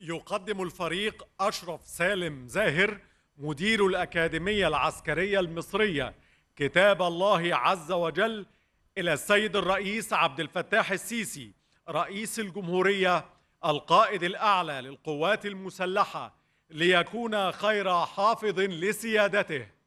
يقدم الفريق أشرف سالم زاهر مدير الأكاديمية العسكرية المصرية كتاب الله عز وجل إلى السيد الرئيس عبد الفتاح السيسي رئيس الجمهورية القائد الأعلى للقوات المسلحة ليكون خير حافظ لسيادته